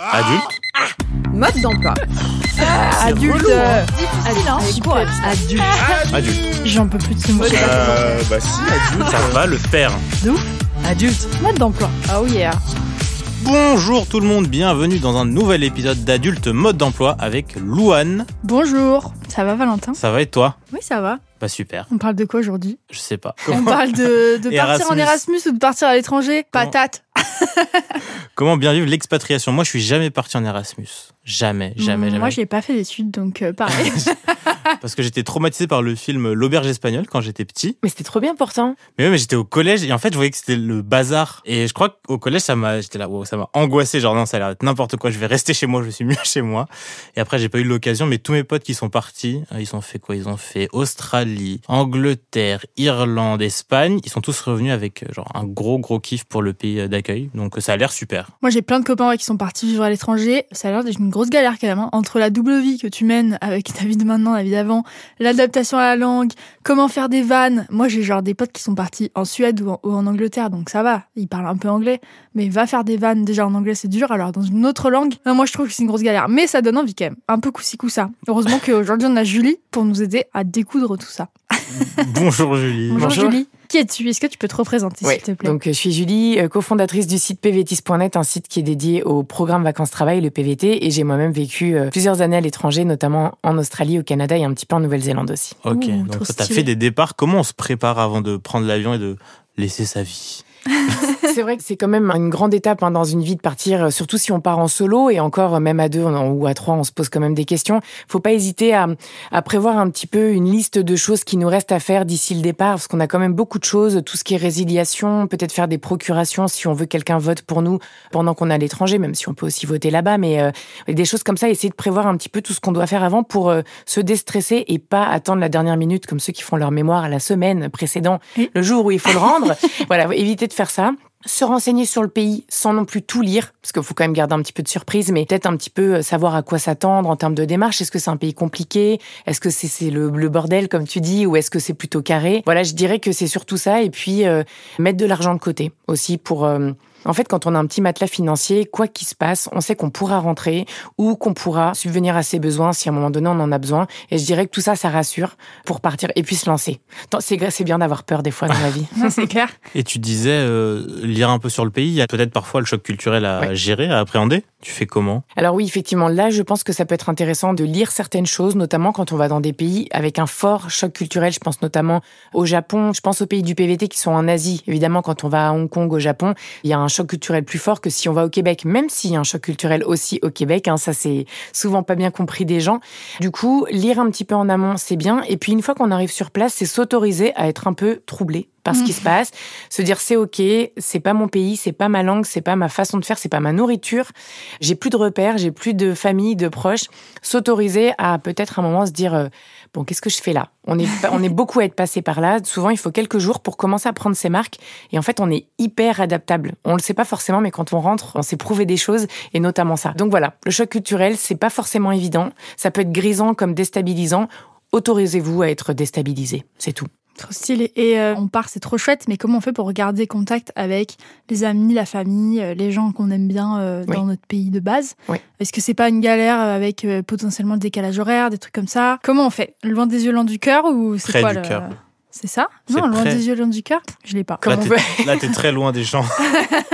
Ah. Adulte ah. Mode d'emploi. adulte. Hein. Difficile, hein. Adulte. Adulte. J'en peux plus de ce mot. Euh, bah si, adulte, ça va le faire. De Adulte. Mode d'emploi. Oh yeah. Bonjour tout le monde, bienvenue dans un nouvel épisode d'Adulte Mode d'emploi avec Louane. Bonjour. Ça va, Valentin Ça va et toi Oui, ça va. Pas bah, super, On parle de quoi aujourd'hui Je sais pas. On parle de, partir en Erasmus ou de partir à l'étranger Patate. Comment bien vivre l'expatriation Moi, je suis jamais parti en Erasmus. Jamais, jamais, jamais. Moi, je n'ai pas fait d'études, donc euh, pareil. Parce que j'étais traumatisé par le film L'Auberge espagnole quand j'étais petit. Mais c'était trop bien pourtant. Mais oui, mais j'étais au collège et en fait, je voyais que c'était le bazar. Et je crois qu'au collège, ça m'a, j'étais là, ça m'a angoissé. Genre, non, ça a l'air d'être n'importe quoi. Je vais rester chez moi, je suis mieux chez moi. Et après, j'ai pas eu l'occasion, mais tous mes potes qui sont partis, euh, ils ont fait quoi Ils ont fait Australie, Angleterre, Irlande, Espagne. Ils sont tous revenus avec euh, genre un gros, gros kiff pour le pays d'accueil. Donc, ça a l'air super. Moi, j'ai plein de copains qui sont partis vivre à l'étranger. Ça a l'air d'être une grosse galère quand même, hein, entre la double vie que tu mènes avec ta vie de maintenant, la vie d'avant, l'adaptation à la langue, comment faire des vannes. Moi, j'ai genre des potes qui sont partis en Suède ou en, Angleterre, donc ça va, ils parlent un peu anglais, mais va faire des vannes déjà en anglais, c'est dur, alors dans une autre langue, moi je trouve que c'est une grosse galère, mais ça donne envie quand même, un peu coussi ça. Heureusement qu'aujourd'hui on a Julie pour nous aider à découdre tout ça. Bonjour Julie. Bonjour, Bonjour. Julie. Qui es-tu Est-ce que tu peux te représenter, s'il te plaît Donc, euh, je suis Julie, euh, cofondatrice du site pvtis.net, un site qui est dédié au programme vacances-travail, le PVT, et j'ai moi-même vécu euh, plusieurs années à l'étranger, notamment en Australie, au Canada et un petit peu en Nouvelle-Zélande aussi. Ok, donc tu fait des départs. Comment on se prépare avant de prendre l'avion et de laisser sa vie c'est vrai que c'est quand même une grande étape hein, dans une vie de partir, euh, surtout si on part en solo et encore euh, même à deux ou à trois, on se pose quand même des questions. Faut pas hésiter à, à prévoir un petit peu une liste de choses qui nous restent à faire d'ici le départ, parce qu'on a quand même beaucoup de choses, tout ce qui est résiliation, peut-être faire des procurations si on veut que quelqu'un vote pour nous pendant qu'on est à l'étranger, même si on peut aussi voter là-bas, mais euh, des choses comme ça, essayer de prévoir un petit peu tout ce qu'on doit faire avant pour se déstresser et pas attendre la dernière minute comme ceux qui font leur mémoire à la semaine précédente, le jour où il faut le rendre. voilà, éviter de faire ça se renseigner sur le pays sans non plus tout lire, parce qu'il faut quand même garder un petit peu de surprise, mais peut-être un petit peu euh, savoir à quoi s'attendre en termes de démarche. Est-ce que c'est un pays compliqué Est-ce que c'est le, bordel, comme tu dis, ou est-ce que c'est plutôt carré Voilà, je dirais que c'est surtout ça, et puis euh, mettre de l'argent de côté aussi pour... Euh, en fait, quand on a un petit matelas financier, quoi qu'il se passe, on sait qu'on pourra rentrer ou qu'on pourra subvenir à ses besoins si à un moment donné on en a besoin. Et je dirais que tout ça, ça rassure pour partir et puis se lancer. C'est bien d'avoir peur des fois dans la vie. c'est clair. Et tu disais euh, lire un peu sur le pays. Il y a peut-être parfois le choc culturel à gérer, à appréhender. Tu fais comment Alors oui, effectivement, là, je pense que ça peut être intéressant de lire certaines choses, notamment quand on va dans des pays avec un fort choc culturel. Je pense notamment au Japon, je pense aux pays du PVT qui sont en Asie. Évidemment, quand on va à Hong Kong, au Japon, il y a un choc culturel plus fort que si on va au Québec, même s'il y a un choc culturel aussi au Québec. Hein, ça, c'est souvent pas bien compris des gens. Du coup, lire un petit peu en amont, c'est bien. Et puis, une fois qu'on arrive sur place, c'est s'autoriser à être un peu troublé ce qui se mhm. passe, se dire c'est ok, c'est pas mon pays, c'est pas ma langue, c'est pas ma façon de faire, c'est pas ma nourriture, j'ai plus de repères, j'ai plus de famille, de proches, s'autoriser à peut-être un moment se dire euh, bon qu'est-ce que je fais là On est on est beaucoup à être passé par là. Souvent il faut quelques jours pour commencer à prendre ses marques et en fait on est hyper adaptable. On le sait pas forcément mais quand on rentre on s'est prouvé des choses et notamment ça. Donc voilà le choc culturel c'est pas forcément évident. Ça peut être grisant comme déstabilisant. Autorisez-vous à être déstabilisé, c'est tout. Trop Et euh, on part, c'est trop chouette, mais comment on fait pour garder contact avec les amis, la famille, euh, les gens qu'on aime bien euh, dans notre pays de base Est-ce que c'est pas une galère avec potentiellement le décalage horaire, des trucs comme ça Comment on fait Loin des yeux, loin du cœur ou c'est quoi le... C'est ça Non, loin des yeux, loin du cœur Je l'ai pas. là, tu es très loin des gens.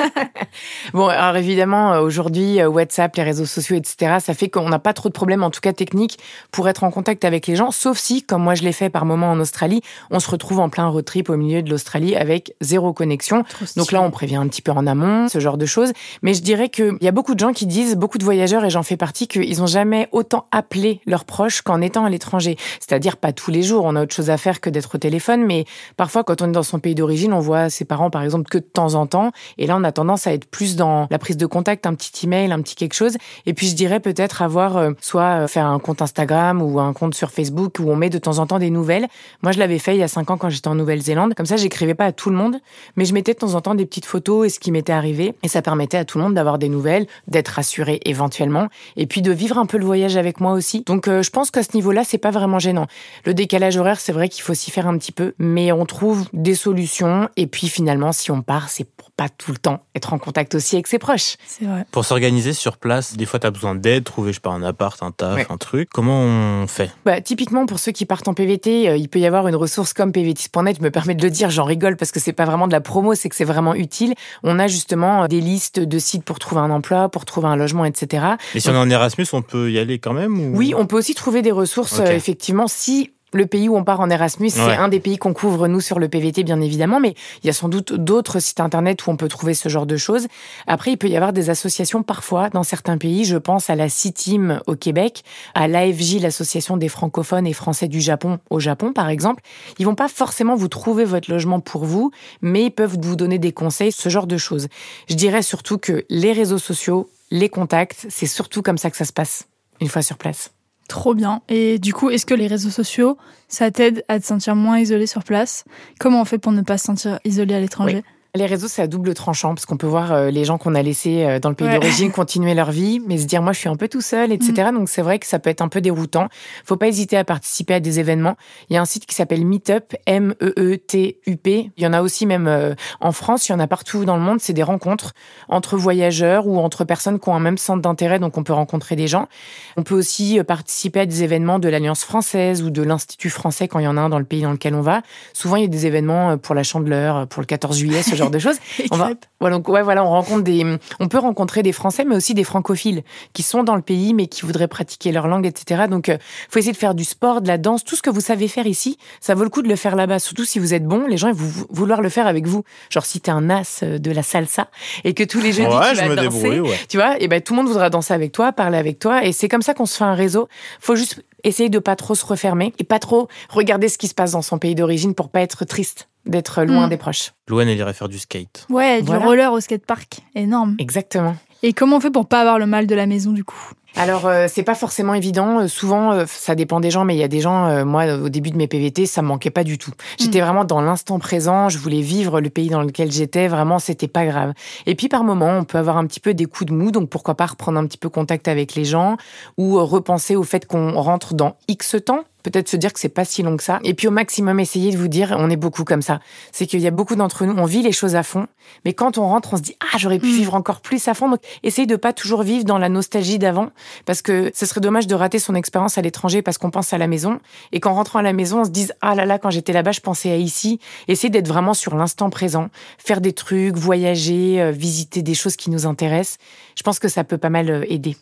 bon, alors évidemment, euh, aujourd'hui, euh, WhatsApp, les réseaux sociaux, etc., ça fait qu'on n'a pas trop de problèmes, en tout cas techniques, pour être en contact avec les gens, sauf si, comme moi je l'ai fait par moment en Australie, on se retrouve en plein road trip au milieu de l'Australie avec zéro connexion. Donc là, on prévient un petit peu en amont, ce genre de choses. Mais je dirais qu'il y a beaucoup de gens qui disent, beaucoup de voyageurs, et j'en fais partie, qu'ils n'ont jamais autant appelé leurs proches qu'en étant à l'étranger. C'est-à-dire pas tous les jours, on a autre chose à faire que d'être au téléphone mais parfois quand on est dans son pays d'origine, on voit ses parents par exemple que de temps en temps, et là on a tendance à être plus dans la prise de contact, un petit email, un petit quelque chose, et puis je dirais peut-être avoir euh, soit euh, faire un compte Instagram ou un compte sur Facebook où on met de temps en temps des nouvelles. Moi je l'avais fait il y a cinq ans quand j'étais en Nouvelle-Zélande, comme ça j'écrivais pas à tout le monde, mais je mettais de temps en temps des petites photos et ce qui m'était arrivé, et ça permettait à tout le monde d'avoir des nouvelles, d'être rassuré éventuellement, et puis de vivre un peu le voyage avec moi aussi. Donc euh, je pense qu'à ce niveau-là c'est pas vraiment gênant. Le décalage horaire c'est vrai qu'il faut s'y faire un petit peu, mais on trouve des solutions. Et puis finalement, si on part, c'est pour pas tout le temps être en contact aussi avec ses proches. C'est vrai. Pour s'organiser sur place, des fois, tu as besoin d'aide, trouver, je sais pas, un appart, un taf, un truc. Comment on fait bah, Typiquement, pour ceux qui partent en PVT, euh, il peut y avoir une ressource comme pvt.net. Je me permets de le dire, j'en rigole parce que c'est pas vraiment de la promo, c'est que c'est vraiment utile. On a justement des listes de sites pour trouver un emploi, pour trouver un logement, etc. Et si on est en Erasmus, on peut y aller quand même Oui, on peut aussi trouver des ressources, euh, effectivement, si le pays où on part en Erasmus, c'est un des pays qu'on couvre, nous, sur le PVT, bien évidemment, mais il y a sans doute d'autres sites Internet où on peut trouver ce genre de choses. Après, il peut y avoir des associations parfois dans certains pays. Je pense à la CITIM au Québec, à l'AFJ, l'Association des francophones et français du Japon au Japon, par exemple. Ils vont pas forcément vous trouver votre logement pour vous, mais ils peuvent vous donner des conseils, ce genre de choses. Je dirais surtout que les réseaux sociaux, les contacts, c'est surtout comme ça que ça se passe, une fois sur place. Trop bien. Et du coup, est-ce que les réseaux sociaux, ça t'aide à te sentir moins isolé sur place Comment on fait pour ne pas se sentir isolé à l'étranger les réseaux, c'est à double tranchant, parce qu'on peut voir euh, les gens qu'on a laissés euh, dans le pays d'origine continuer leur vie, mais se dire, moi, je suis un peu tout seul, etc. Mm. Donc, c'est vrai que ça peut être un peu déroutant. Faut pas hésiter à participer à des événements. Il y a un site qui s'appelle Meetup, M-E-E-T-U-P. Il y en a aussi même euh, en France, il y en a partout dans le monde. C'est des rencontres entre voyageurs ou entre personnes qui ont un même centre d'intérêt, donc on peut rencontrer des gens. On peut aussi participer à des événements de l'Alliance française ou de l'Institut français quand il y en a un dans le pays dans lequel on va. Souvent, il y a des événements pour la Chandeleur, pour le 14 juillet, ce genre de choses. on voilà, donc, ouais, voilà, on rencontre des, on peut rencontrer des Français, mais aussi des francophiles qui sont dans le pays, mais qui voudraient pratiquer leur langue, etc. Donc, il euh, faut essayer de faire du sport, de la danse, tout ce que vous savez faire ici, ça vaut le coup de le faire là-bas. Surtout si vous êtes bon, les gens vont vouloir le faire avec vous. Genre si t'es un as euh, de la salsa et que tous les jeudis tu je vas danser, tu vois, et eh ben tout le monde voudra danser avec toi, parler avec toi, et c'est comme ça qu'on se fait un réseau. Faut juste essayer de pas trop se refermer et pas trop regarder ce qui se passe dans son pays d'origine pour pas être triste d'être loin mm. des proches. Loin, elle irait faire du skate. Ouais, du roller au skatepark, énorme. Exactement. Et comment on fait pour pas avoir le mal de la maison du coup alors euh, c'est pas forcément évident. Euh, souvent, euh, ça dépend des gens, mais il y a des gens. Euh, moi, au début de mes PVT, ça me manquait pas du tout. J'étais hmm. vraiment dans l'instant présent. Je voulais vivre le pays dans lequel j'étais. Vraiment, c'était pas grave. Et puis par moment, on peut avoir un petit peu des coups de mou. Donc pourquoi pas reprendre un petit peu contact avec les gens ou repenser au fait qu'on rentre dans X temps peut-être se dire que c'est pas si long que ça. Et puis au maximum, essayer de vous dire, on est beaucoup comme ça. C'est qu'il y a beaucoup d'entre nous, on vit les choses à fond, mais quand on rentre, on se dit ah j'aurais pu hmm. vivre encore plus à fond. Donc essayez de pas toujours vivre dans la nostalgie d'avant, parce que ce serait dommage de rater son expérience à l'étranger parce qu'on pense à la maison et qu'en rentrant à la maison, on se dise Ah là là, quand j'étais là-bas, je pensais à ici. Essayer d'être vraiment sur l'instant présent, faire des trucs, voyager, euh, visiter des choses qui nous intéressent. Je pense que ça peut pas mal euh, aider.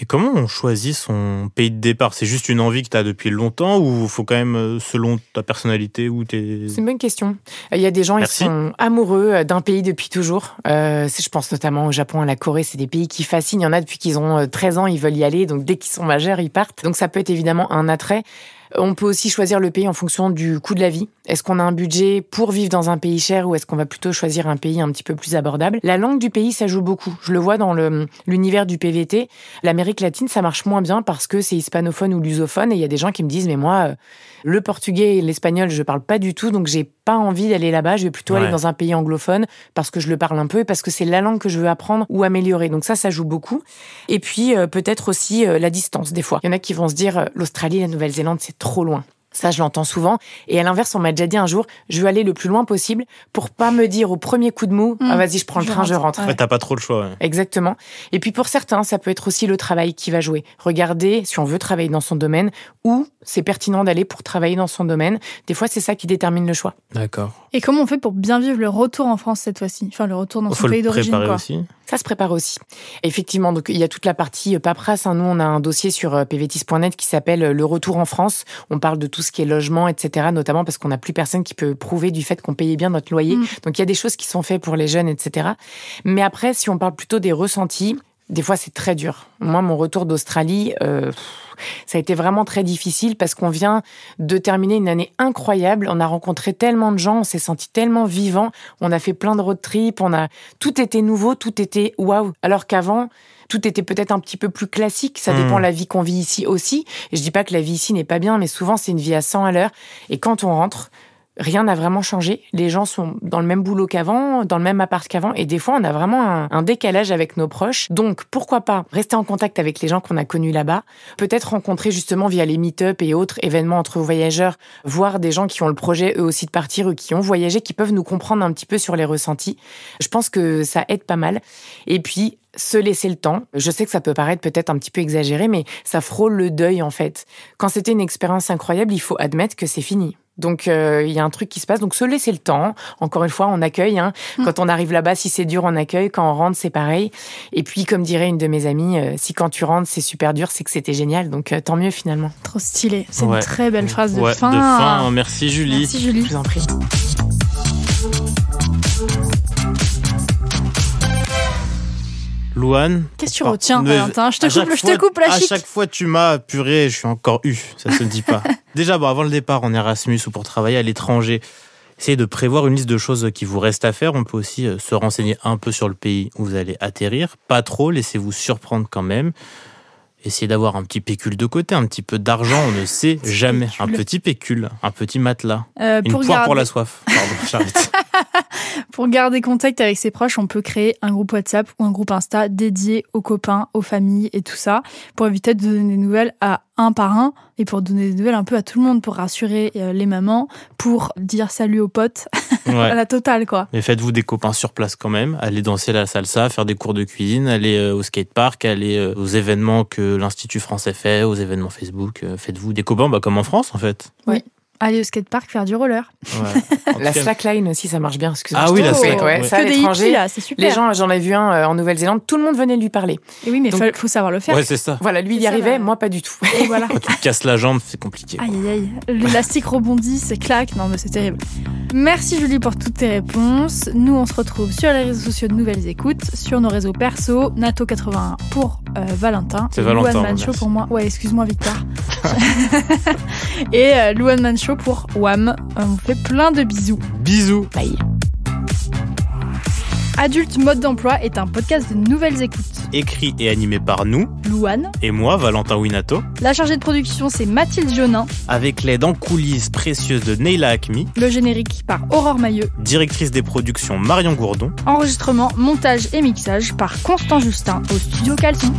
Et comment on choisit son pays de départ C'est juste une envie que tu as depuis longtemps ou faut quand même euh, selon ta personnalité ou tes... C'est une bonne question. Il y a des gens qui sont amoureux euh, d'un pays depuis toujours. Euh, je pense notamment au Japon, à la Corée, c'est des pays qui fascinent. Il y en a depuis qu'ils ont 13 ans, ils veulent y aller. Donc dès qu'ils sont majeurs, ils partent. Donc ça peut être évidemment un attrait. On peut aussi choisir le pays en fonction du coût de la vie. Est-ce qu'on a un budget pour vivre dans un pays cher ou est-ce qu'on va plutôt choisir un pays un petit peu plus abordable La langue du pays, ça joue beaucoup. Je le vois dans l'univers du PVT. L'Amérique latine, ça marche moins bien parce que c'est hispanophone ou lusophone et il y a des gens qui me disent mais moi, euh, le portugais et l'espagnol, je parle pas du tout, donc j'ai pas envie d'aller là-bas. Je vais plutôt aller dans un pays anglophone parce que je le parle un peu et parce que c'est la langue que je veux apprendre ou améliorer. Donc ça, ça joue beaucoup. Et puis euh, peut-être aussi euh, la distance des fois. Il y en a qui vont se dire l'Australie, la Nouvelle-Zélande, c'est trop loin. Ça, je l'entends souvent. Et à l'inverse, on m'a déjà dit un jour, je veux aller le plus loin possible pour pas me dire au premier coup de mou, mmh. ah, vas-y, je prends le train, je rentre. Ouais, t'as pas trop le choix. Exactement. Et puis pour certains, ça peut être aussi le travail qui va jouer. Regardez, si on veut travailler dans son domaine ou c'est pertinent d'aller pour travailler dans son domaine. Des fois, c'est ça qui détermine le choix. D'accord. Et comment on fait pour bien vivre le retour en France cette fois-ci Enfin, le retour dans son pays d'origine. Ça se prépare aussi. Effectivement, donc il y a toute la partie euh, paperasse. Hein. Nous, on a un dossier sur euh, pvtis.net qui s'appelle euh, Le retour en France. On parle de tout ce qui est logement, etc. Notamment parce qu'on n'a plus personne qui peut prouver du fait qu'on payait bien notre loyer. Mm. Donc il y a des choses qui sont faites pour les jeunes, etc. Mais après, si on parle plutôt des ressentis, des fois, c'est très dur. Moi, mon retour d'Australie, euh, ça a été vraiment très difficile parce qu'on vient de terminer une année incroyable. On a rencontré tellement de gens, on s'est senti tellement vivant. On a fait plein de road trips. On a tout était nouveau, tout était waouh. Alors qu'avant, tout était peut-être un petit peu plus classique. Ça hmm. dépend la vie qu'on vit ici aussi. Et je dis pas que la vie ici n'est pas bien, mais souvent c'est une vie à 100 à l'heure. Et quand on rentre, rien n'a vraiment changé. Les gens sont dans le même boulot qu'avant, dans le même appart qu'avant, et des fois, on a vraiment un, décalage avec nos proches. Donc, pourquoi pas rester en contact avec les gens qu'on a connus là-bas, peut-être rencontrer justement via les meet-up et autres événements entre voyageurs, voir des gens qui ont le projet eux aussi de partir, ou qui ont voyagé, qui peuvent nous comprendre un petit peu sur les ressentis. Je pense que ça aide pas mal. Et puis, se laisser le temps. Je sais que ça peut paraître peut-être un petit peu exagéré, mais ça frôle le deuil en fait. Quand c'était une expérience incroyable, il faut admettre que c'est fini. Donc euh, il y a un truc qui se passe. Donc se laisser le temps. Encore une fois, on accueille. Hein. Mmh. Quand on arrive là-bas, si c'est dur, on accueille. Quand on rentre, c'est pareil. Et puis, comme dirait une de mes amies, euh, si quand tu rentres, c'est super dur, c'est que c'était génial. Donc euh, tant mieux finalement. Trop stylé. C'est une très belle phrase de fin. De fin. Merci Julie. Merci Julie. Je vous en prie. Louane. Qu'est-ce que tu retiens, Valentin Je te coupe, je la À chaque fois, tu m'as puré, je suis encore eu, ça se dit pas. Déjà, avant le départ en Erasmus ou pour travailler à l'étranger, essayez de prévoir une liste de choses qui vous restent à faire. On peut aussi euh, se renseigner un peu sur le pays où vous allez atterrir. Pas trop, laissez-vous surprendre quand même. Essayez d'avoir un petit pécule de côté, un petit peu d'argent, on ne sait jamais. Un petit pécule, un petit matelas. Euh, une pour poire pour la soif. Pardon, Pour garder contact avec ses proches, on peut créer un groupe WhatsApp ou un groupe Insta dédié aux copains, aux familles et tout ça, pour éviter de donner des nouvelles à un par un et pour donner des nouvelles un peu à tout le monde, pour rassurer euh, les mamans, pour dire salut aux potes, à la totale quoi. Mais faites-vous des copains sur place quand même, allez danser la salsa, faire des cours de cuisine, aller euh, au skatepark, allez euh, aux événements que l'Institut français fait, aux événements Facebook, faites-vous des copains bah, comme en France en fait. Oui. Aller au skatepark, faire du roller. la slackline aussi, ça marche bien. Ah oui, la slackline. Ouais, ouais. Ça, les gens, j'en ai vu un euh, en Nouvelle-Zélande, tout le monde venait lui parler. oui, mais il faut savoir le faire. Ouais, c'est ça. Voilà, lui, il y arrivait, moi, pas du tout. voilà. Quand tu te casses la jambe, c'est compliqué. Aïe, aïe, aïe. L'élastique rebondit, c'est claque. Non, mais c'est terrible. Merci Julie pour toutes tes réponses. Nous, on se retrouve sur les réseaux sociaux de Nouvelles Écoutes, sur nos réseaux perso, Nato81 pour euh, Valentin. C'est Valentin. Luan Mancho pour moi. Ouais, excuse-moi Victor. et euh, Louane Luan Mancho pour Wam. On vous fait plein de bisous. Bisous. Bye. Adulte Mode d'Emploi est un podcast de Nouvelles Écoutes écrit et animé par nous, Louane, et moi, Valentin Winato. La chargée de production, c'est Mathilde Jonin. Avec l'aide en coulisses précieuse de Neila Akmi. Le générique par Aurore Mailleux. Directrice des productions, Marion Gourdon. Enregistrement, montage et mixage par Constant Justin au studio Calson.